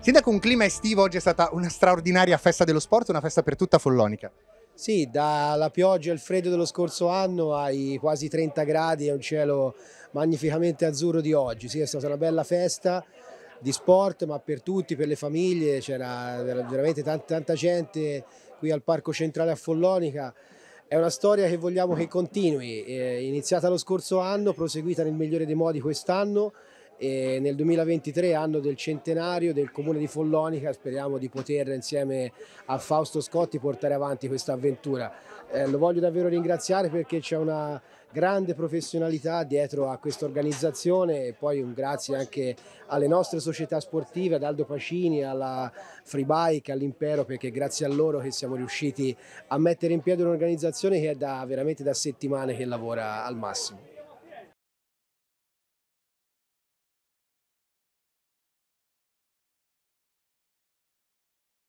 Sindaco, un clima estivo oggi è stata una straordinaria festa dello sport, una festa per tutta Follonica. Sì, dalla pioggia e il freddo dello scorso anno ai quasi 30 gradi e un cielo magnificamente azzurro di oggi. Sì, è stata una bella festa di sport, ma per tutti, per le famiglie, c'era veramente tanta, tanta gente qui al Parco Centrale a Follonica. È una storia che vogliamo che continui, è eh, iniziata lo scorso anno, proseguita nel migliore dei modi quest'anno e nel 2023 anno del centenario del comune di Follonica speriamo di poter insieme a Fausto Scotti portare avanti questa avventura eh, lo voglio davvero ringraziare perché c'è una grande professionalità dietro a questa organizzazione e poi un grazie anche alle nostre società sportive, ad Aldo Pacini, alla Freebike, all'Impero perché grazie a loro che siamo riusciti a mettere in piedi un'organizzazione che è da, veramente da settimane che lavora al massimo.